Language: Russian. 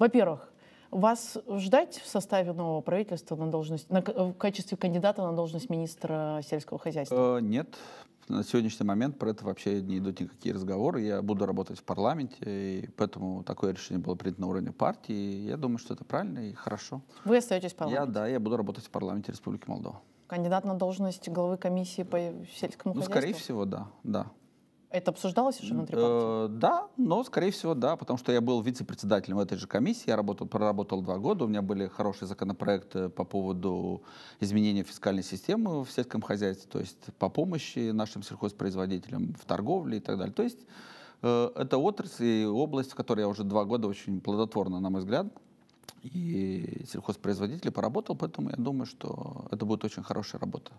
Во-первых, вас ждать в составе нового правительства на должность, на, в качестве кандидата на должность министра сельского хозяйства? Э, нет. На сегодняшний момент про это вообще не идут никакие разговоры. Я буду работать в парламенте, и поэтому такое решение было принято на уровне партии. я думаю, что это правильно и хорошо. Вы остаетесь в парламенте? Я, да, я буду работать в парламенте Республики Молдова. Кандидат на должность главы комиссии по сельскому ну, хозяйству? Скорее всего, да. да. Это обсуждалось уже внутри партии? Э, да, но, скорее всего, да, потому что я был вице-председателем этой же комиссии, я работал, проработал два года, у меня были хорошие законопроекты по поводу изменения фискальной системы в сельском хозяйстве, то есть по помощи нашим сельхозпроизводителям в торговле и так далее. То есть э, это отрасль и область, в которой я уже два года очень плодотворно, на мой взгляд, и сельхозпроизводители поработал, поэтому я думаю, что это будет очень хорошая работа.